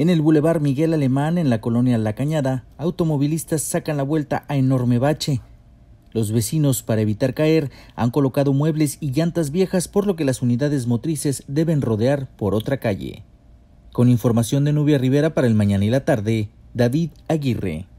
En el Boulevard Miguel Alemán, en la colonia La Cañada, automovilistas sacan la vuelta a enorme bache. Los vecinos, para evitar caer, han colocado muebles y llantas viejas, por lo que las unidades motrices deben rodear por otra calle. Con información de Nubia Rivera para el mañana y la tarde, David Aguirre.